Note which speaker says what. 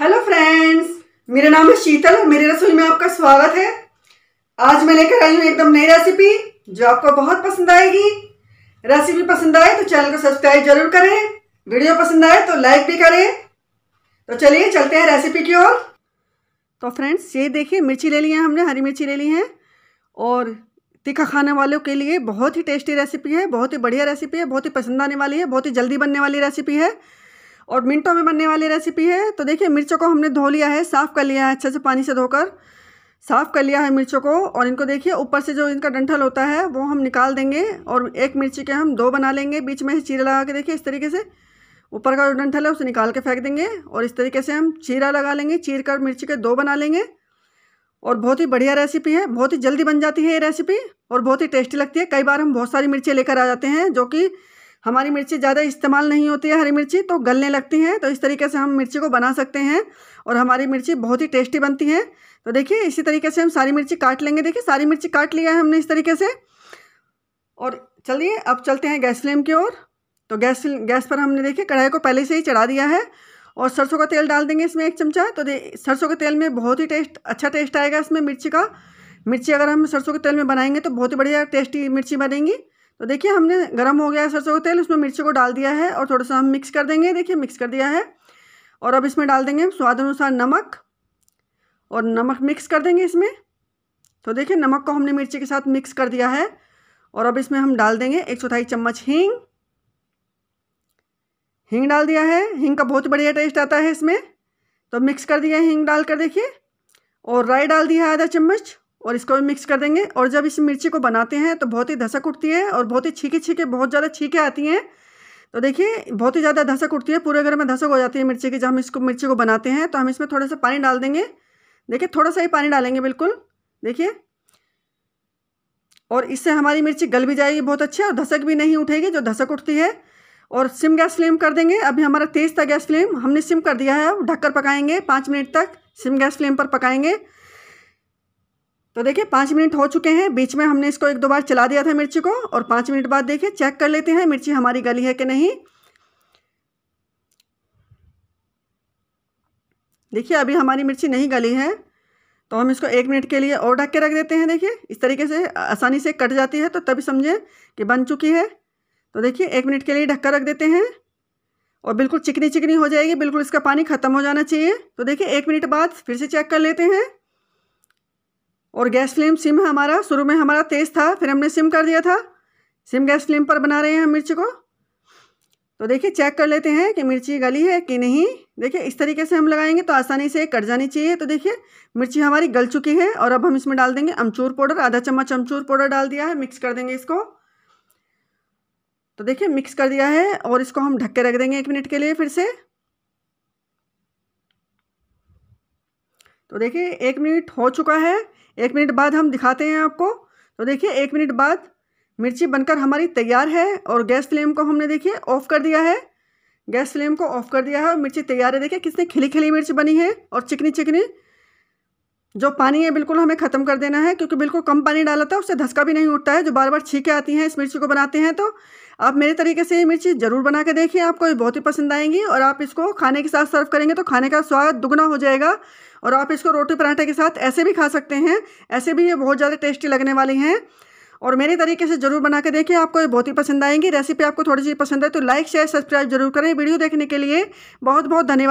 Speaker 1: hello friends मेरा नाम है शीतल और मेरी रसोई में आपका स्वागत है आज मैं लेकर आई हूँ एकदम नई रेसिपी जो आपको बहुत पसंद आएगी रेसिपी पसंद आए तो चैनल को सब्सक्राइब जरूर करें वीडियो पसंद आए तो लाइक भी करें तो चलिए चलते हैं रेसिपी की ओर तो फ्रेंड्स ये देखिए मिर्ची ले ली है हमने हरी मिर्ची ले ली है और तीखा खाने वालों के लिए बहुत ही टेस्टी रेसिपी है बहुत ही बढ़िया रेसिपी है बहुत ही पसंद आने वाली है बहुत ही जल्दी बनने वाली रेसिपी है और मिनटों में बनने वाली रेसिपी है तो देखिए मिर्चों को हमने धो लिया है साफ़ कर लिया है अच्छे से पानी से धोकर साफ़ कर लिया है मिर्चों को और इनको देखिए ऊपर से जो इनका डंठल होता है वो हम निकाल देंगे और एक मिर्ची के हम दो बना लेंगे बीच में चीरा लगा के देखिए इस तरीके से ऊपर का जो डंठल है उसे निकाल के फेंक देंगे और इस तरीके से हम चीरा लगा लेंगे चीर कर मिर्ची के दो बना लेंगे और बहुत ही बढ़िया रेसिपी है बहुत ही जल्दी बन जाती है ये रेसिपी और बहुत ही टेस्टी लगती है कई बार हम बहुत सारी मिर्चें लेकर आ जाते हैं जो कि हमारी मिर्ची ज़्यादा इस्तेमाल नहीं होती है हरी मिर्ची तो गलने लगती हैं तो इस तरीके से हम मिर्ची को बना सकते हैं और हमारी मिर्ची बहुत ही टेस्टी बनती है तो देखिए इसी तरीके से हम सारी मिर्ची काट लेंगे देखिए सारी मिर्ची काट लिया है हमने इस तरीके से और चलिए अब चलते हैं गैस फ्लेम की ओर तो गैस गैस पर हमने देखिए कढ़ाई को पहले से ही चढ़ा दिया है और सरसों का तेल डाल देंगे इसमें एक चमचा तो सरसों के तेल में बहुत ही टेस्ट अच्छा टेस्ट आएगा इसमें मिर्ची का मिर्ची अगर हम सरसों के तेल में बनाएंगे तो बहुत ही बढ़िया टेस्टी मिर्ची बनेंगी तो देखिए हमने गर्म हो गया है सरसों का तेल उसमें मिर्ची को डाल दिया है और थोड़ा सा हम मिक्स कर देंगे देखिए मिक्स कर दिया है और अब इसमें डाल देंगे स्वाद अनुसार नमक और नमक मिक्स कर देंगे इसमें तो देखिए नमक को हमने मिर्ची के साथ मिक्स कर दिया है और अब इसमें हम डाल देंगे एक चौथाई चम्मच हींग हींग डाल दिया है हींग का बहुत बढ़िया टेस्ट आता है इसमें तो मिक्स कर दिया हींग डाल कर देखिए और राई डाल दिया है आधा चम्मच और इसको भी मिक्स कर देंगे और जब इस मिर्ची को बनाते हैं तो बहुत ही धसक उठती है और बहुत ही छीके छीके बहुत ज़्यादा छीके आती हैं तो देखिए बहुत ही ज़्यादा धसक उठती है पूरे घर में धसक हो जाती है मिर्ची की जब हम इसको मिर्ची को बनाते हैं तो हम इसमें थोड़ा सा पानी डाल देंगे देखिए थोड़ा सा ही पानी डालेंगे बिल्कुल देखिए और इससे हमारी मिर्ची गल भी जाएगी बहुत अच्छी और धसक भी नहीं उठेगी जो धसक उठती है और सिम गैस फ्लेम कर देंगे अभी हमारा तेज़ था गैस फ्लेम हमने सिम कर दिया है ढककर पकाएंगे पाँच मिनट तक सिम गैस फ्लेम पर पकाएंगे तो देखिए पाँच मिनट हो चुके हैं बीच में हमने इसको एक दो बार चला दिया था मिर्ची को और पाँच मिनट बाद देखिए चेक कर लेते हैं मिर्ची हमारी गली है कि नहीं देखिए अभी हमारी मिर्ची नहीं गली है तो हम इसको एक मिनट के लिए और ढक के रख देते हैं देखिए इस तरीके से आसानी से कट जाती है तो तभी समझें कि बन चुकी है तो देखिए एक मिनट के लिए ढक कर रख देते हैं और बिल्कुल चिकनी चिकनी हो जाएगी बिल्कुल इसका पानी ख़त्म हो जाना चाहिए तो देखिए एक मिनट बाद फिर से चेक कर लेते हैं और गैस फ्लेम सिम है हमारा शुरू में हमारा तेज़ था फिर हमने सिम कर दिया था सिम गैस फ्लेम पर बना रहे हैं हम मिर्ची को तो देखिए चेक कर लेते हैं कि मिर्ची गली है कि नहीं देखिए इस तरीके से हम लगाएंगे तो आसानी से कट जानी चाहिए तो देखिए मिर्ची हमारी गल चुकी है और अब हम इसमें डाल देंगे अमचूर पाउडर आधा चम्मच अमचूर पाउडर डाल दिया है मिक्स कर देंगे इसको तो देखिए मिक्स कर दिया है और इसको हम ढक के रख देंगे एक मिनट के लिए फिर से तो देखिए एक मिनट हो चुका है एक मिनट बाद हम दिखाते हैं आपको तो देखिए एक मिनट बाद मिर्ची बनकर हमारी तैयार है और गैस फ्लेम को हमने देखिए ऑफ़ कर दिया है गैस फ्लेम को ऑफ़ कर दिया है और मिर्ची तैयार है देखिए किसने खिली खिली मिर्च बनी है और चिकनी चिकनी जो पानी है बिल्कुल हमें ख़त्म कर देना है क्योंकि बिल्कुल कम पानी डाला था उससे धसका भी नहीं उठता है जो बार बार छीके आती हैं इस मिर्ची को बनाते हैं तो आप मेरे तरीके से ये मिर्ची ज़रूर बना के देखिए आपको ये बहुत ही पसंद आएंगी और आप इसको खाने के साथ सर्व करेंगे तो खाने का स्वाद दुगना हो जाएगा और आप इसको रोटी पराठे के साथ ऐसे भी खा सकते हैं ऐसे भी ये बहुत ज़्यादा टेस्टी लगने वाली हैं और मेरे तरीके से जरूर बना के देखिए आपको ये बहुत ही पसंद आएंगी रेसिपी आपको थोड़ी सी पसंद है तो लाइक शेयर सब्सक्राइब जरूर करें वीडियो देखने के लिए बहुत बहुत धन्यवाद